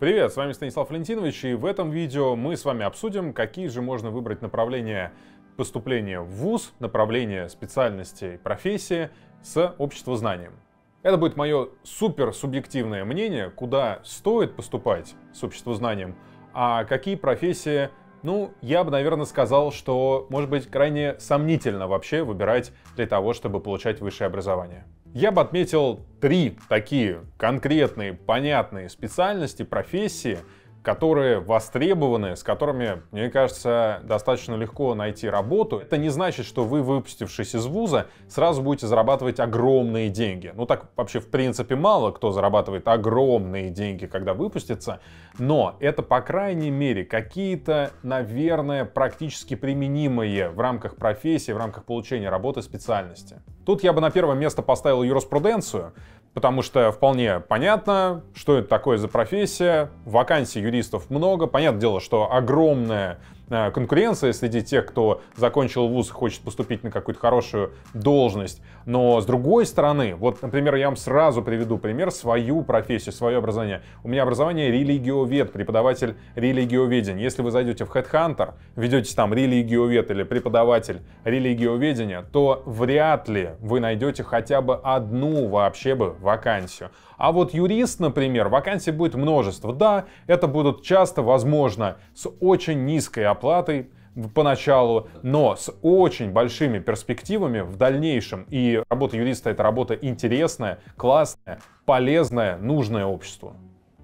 Привет, с вами Станислав Валентинович, и в этом видео мы с вами обсудим, какие же можно выбрать направления поступления в ВУЗ, направления специальности и профессии с обществознанием. Это будет мое супер субъективное мнение, куда стоит поступать с обществознанием, а какие профессии ну, я бы, наверное, сказал, что может быть крайне сомнительно вообще выбирать для того, чтобы получать высшее образование. Я бы отметил три такие конкретные, понятные специальности, профессии, которые востребованы, с которыми, мне кажется, достаточно легко найти работу. Это не значит, что вы, выпустившись из вуза, сразу будете зарабатывать огромные деньги. Ну так вообще в принципе мало кто зарабатывает огромные деньги, когда выпустится, но это по крайней мере какие-то, наверное, практически применимые в рамках профессии, в рамках получения работы специальности. Тут я бы на первое место поставил юриспруденцию, потому что вполне понятно, что это такое за профессия, вакансий юристов много, понятное дело, что огромная Э, конкуренция среди тех, кто закончил вуз и хочет поступить на какую-то хорошую должность. Но с другой стороны, вот, например, я вам сразу приведу пример свою профессию, свое образование. У меня образование религиовед, преподаватель религиоведения. Если вы зайдете в Headhunter, ведете там религиовед или преподаватель религиоведения, то вряд ли вы найдете хотя бы одну вообще бы вакансию. А вот юрист, например, вакансий будет множество. Да, это будут часто, возможно, с очень низкой оплатой зарплатой поначалу, но с очень большими перспективами в дальнейшем. И работа юриста — это работа интересная, классная, полезная, нужная обществу.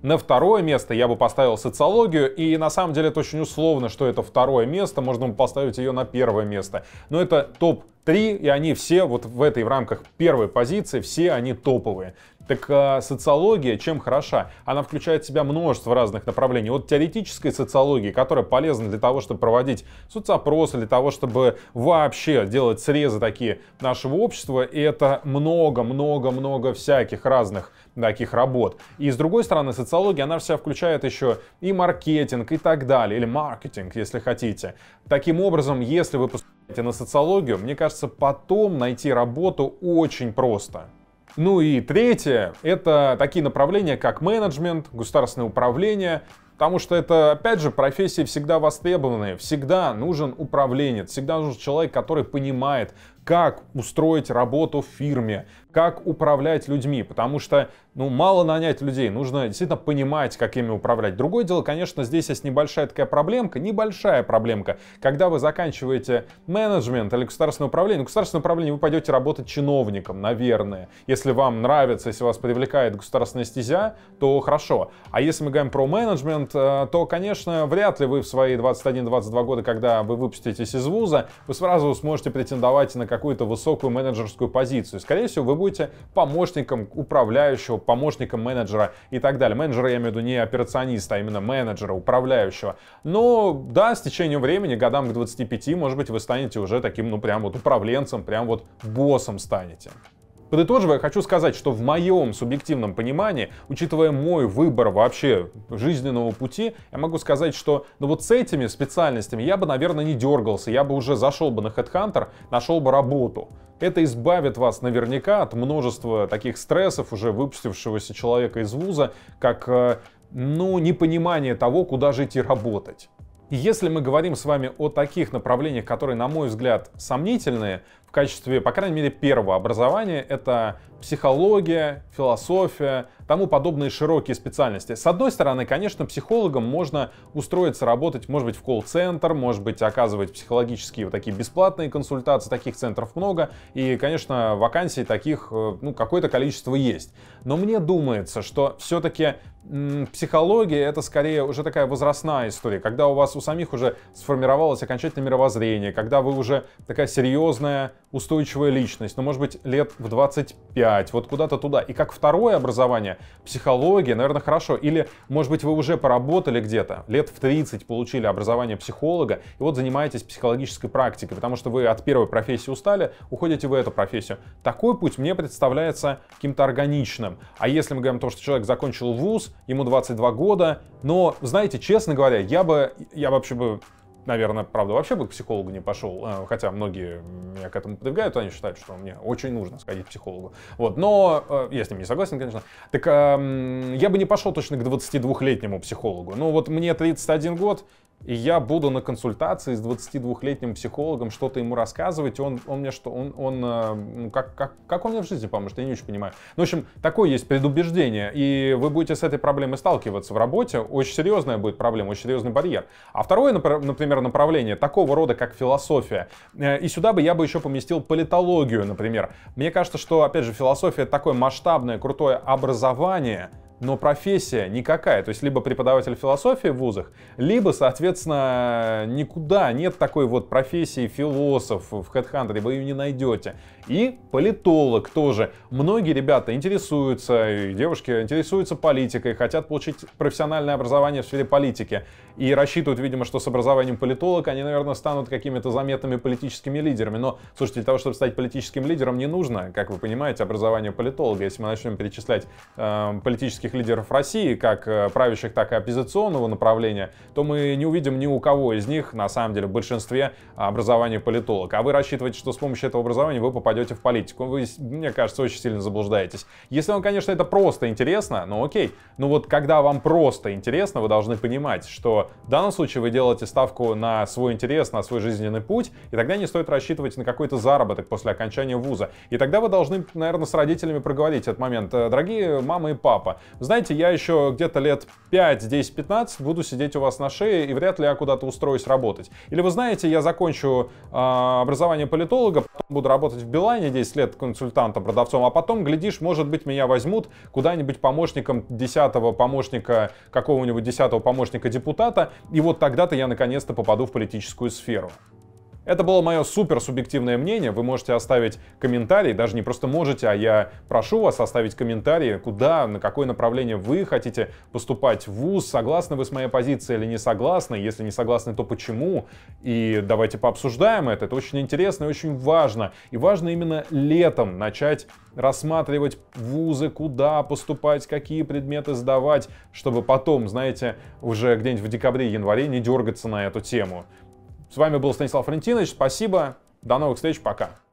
На второе место я бы поставил социологию, и на самом деле это очень условно, что это второе место, можно поставить ее на первое место. Но это топ три, и они все вот в этой в рамках первой позиции, все они топовые. Так а, социология чем хороша? Она включает в себя множество разных направлений. От теоретической социологии, которая полезна для того, чтобы проводить соцопросы, для того, чтобы вообще делать срезы такие нашего общества, и это много-много-много всяких разных таких работ. И с другой стороны, социология, она вся включает еще и маркетинг и так далее, или маркетинг, если хотите. Таким образом, если вы поступаете на социологию, мне кажется, потом найти работу очень просто. Ну и третье, это такие направления, как менеджмент, государственное управление, потому что это, опять же, профессии всегда востребованные, всегда нужен управленец, всегда нужен человек, который понимает, как устроить работу в фирме, как управлять людьми, потому что, ну, мало нанять людей, нужно действительно понимать, как ими управлять. Другое дело, конечно, здесь есть небольшая такая проблемка, небольшая проблемка, когда вы заканчиваете менеджмент или государственное управление, ну, в государственное управление вы пойдете работать чиновником, наверное. Если вам нравится, если вас привлекает государственная стезя, то хорошо. А если мы говорим про менеджмент, э, то, конечно, вряд ли вы в свои 21-22 года, когда вы выпуститесь из вуза, вы сразу сможете претендовать на какую-то высокую менеджерскую позицию. Скорее всего, вы будете помощником управляющего, помощником менеджера и так далее. Менеджера я имею в виду не операциониста, а именно менеджера, управляющего. Но да, с течением времени, годам к 25, может быть, вы станете уже таким, ну прям вот управленцем, прям вот боссом станете. Подытоживая, хочу сказать, что в моем субъективном понимании, учитывая мой выбор вообще жизненного пути, я могу сказать, что ну вот с этими специальностями я бы, наверное, не дергался, я бы уже зашел бы на HeadHunter, нашел бы работу. Это избавит вас наверняка от множества таких стрессов уже выпустившегося человека из вуза, как, э, ну, непонимание того, куда жить и работать. Если мы говорим с вами о таких направлениях, которые, на мой взгляд, сомнительные, в качестве, по крайней мере, первого образования. Это психология, философия, тому подобные широкие специальности. С одной стороны, конечно, психологом можно устроиться работать, может быть, в колл-центр, может быть, оказывать психологические вот такие бесплатные консультации, таких центров много, и, конечно, вакансий таких, э, ну, какое-то количество есть. Но мне думается, что все-таки психология это скорее уже такая возрастная история, когда у вас у самих уже сформировалось окончательное мировоззрение, когда вы уже такая серьезная устойчивая личность, ну, может быть, лет в 25, вот куда-то туда. И как второе образование, психология, наверное, хорошо. Или, может быть, вы уже поработали где-то, лет в 30 получили образование психолога, и вот занимаетесь психологической практикой, потому что вы от первой профессии устали, уходите в эту профессию. Такой путь мне представляется каким-то органичным. А если мы говорим о том, что человек закончил вуз, ему 22 года, но, знаете, честно говоря, я бы, я вообще бы наверное, правда, вообще бы к психологу не пошел, а, хотя многие меня к этому подвигают, они считают, что мне очень нужно сходить к психологу. Вот, но э, я с ним не согласен, конечно. Так эм, я бы не пошел точно к 22-летнему психологу. Ну вот мне 31 год, и я буду на консультации с 22-летним психологом что-то ему рассказывать, и он, он мне что, он, он э, ну, как, как, как он мне в жизни поможет, я не очень понимаю. Ну, в общем, такое есть предубеждение, и вы будете с этой проблемой сталкиваться в работе, очень серьезная будет проблема, очень серьезный барьер. А второе, например, направление такого рода, как философия, э, и сюда бы я бы еще поместил политологию, например. Мне кажется, что, опять же, философия — это такое масштабное, крутое образование — но профессия никакая. То есть либо преподаватель философии в вузах, либо, соответственно, никуда нет такой вот профессии философ в HeadHunter, вы ее не найдете. И политолог тоже. Многие ребята интересуются, и девушки интересуются политикой, хотят получить профессиональное образование в сфере политики. И рассчитывают, видимо, что с образованием политолога они, наверное, станут какими-то заметными политическими лидерами. Но, слушайте, для того, чтобы стать политическим лидером, не нужно, как вы понимаете, образование политолога. Если мы начнем перечислять э, политические политических лидеров России, как э, правящих, так и оппозиционного направления, то мы не увидим ни у кого из них, на самом деле, в большинстве а, образования политолог. А вы рассчитываете, что с помощью этого образования вы попадете в политику. Вы, мне кажется, очень сильно заблуждаетесь. Если вам, конечно, это просто интересно, ну окей. Но вот когда вам просто интересно, вы должны понимать, что в данном случае вы делаете ставку на свой интерес, на свой жизненный путь, и тогда не стоит рассчитывать на какой-то заработок после окончания вуза. И тогда вы должны, наверное, с родителями проговорить этот момент. «Э, дорогие мама и папа, знаете, я еще где-то лет 5, здесь 15 буду сидеть у вас на шее, и вряд ли я куда-то устроюсь работать. Или вы знаете, я закончу э, образование политолога, потом буду работать в Билайне 10 лет консультантом, продавцом, а потом, глядишь, может быть, меня возьмут куда-нибудь помощником 10-го помощника, какого-нибудь 10-го помощника депутата, и вот тогда-то я наконец-то попаду в политическую сферу. Это было мое супер субъективное мнение. Вы можете оставить комментарий, даже не просто можете, а я прошу вас оставить комментарий, куда, на какое направление вы хотите поступать в ВУЗ, согласны вы с моей позицией или не согласны. Если не согласны, то почему? И давайте пообсуждаем это. Это очень интересно и очень важно. И важно именно летом начать рассматривать вузы, куда поступать, какие предметы сдавать, чтобы потом, знаете, уже где-нибудь в декабре-январе не дергаться на эту тему. С вами был Станислав Валентинович. Спасибо. До новых встреч. Пока.